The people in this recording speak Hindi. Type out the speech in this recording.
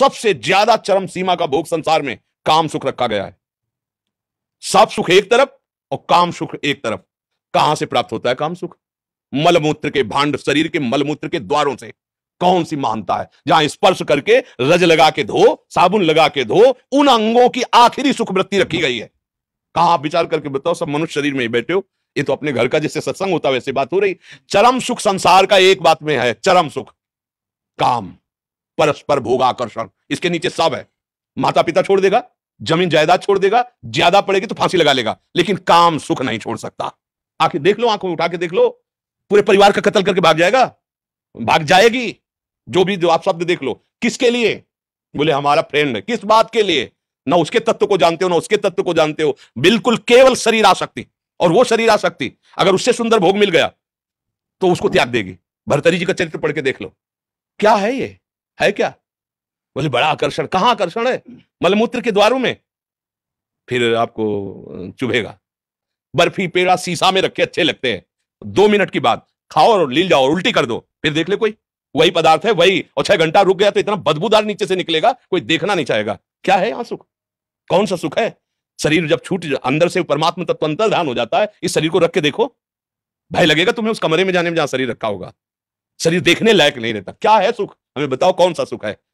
सबसे ज्यादा चरम सीमा का भोग संसार में काम सुख रखा गया है सब सुख एक तरफ और काम सुख एक तरफ कहां से प्राप्त होता है काम सुख मलमूत्र के भांड शरीर के मलमूत्र के द्वारों से कौन सी मानता है जहां स्पर्श करके रज लगा के धो साबुन लगा के धो उन अंगों की आखिरी सुख वृत्ति रखी गई है कहा विचार करके बताओ सब मनुष्य शरीर में ही बैठे हो ये तो अपने घर का जैसे सत्संग होता है वैसे बात हो रही चरम सुख संसार का एक बात में है चरम सुख काम परस्पर भोगाकर्षण इसके नीचे सब है माता पिता छोड़ देगा जमीन जायदाद छोड़ देगा ज्यादा पड़ेगी तो फांसी लगा लेगा लेकिन काम सुख नहीं छोड़ सकता आखिर देख लो आंखों में उठा के देख लो पूरे परिवार का कत्ल करके भाग जाएगा भाग जाएगी जो भी आप शब्द देख लो किसके लिए बोले हमारा फ्रेंड है किस बात के लिए ना उसके तत्व को जानते हो ना उसके तत्व को जानते हो बिल्कुल केवल शरीर आ सकती और वो शरीर आ सकती अगर उससे सुंदर भोग मिल गया तो उसको त्याग देगी भरतरी जी का चरित्र पढ़ के देख लो क्या है ये है क्या बोले बड़ा आकर्षण कहाँ आकर्षण है मलमूत्र के द्वारों में फिर आपको चुभेगा बर्फी पेड़ा सीसा में रखे अच्छे लगते हैं दो मिनट की बात खाओ और लील जाओ उल्टी कर दो फिर देख ले कोई वही पदार्थ है वही और छह घंटा रुक गया तो इतना बदबूदार नीचे से निकलेगा कोई देखना नहीं चाहेगा क्या है यहां सुख कौन सा सुख है शरीर जब छूट अंदर से परमात्मा तत्व अंतर ध्यान हो जाता है इस शरीर को रख के देखो भय लगेगा तुम्हें उस कमरे में जाने में जहां शरीर रखा होगा शरीर देखने लायक नहीं रहता क्या है सुख हमें बताओ कौन सा सुख है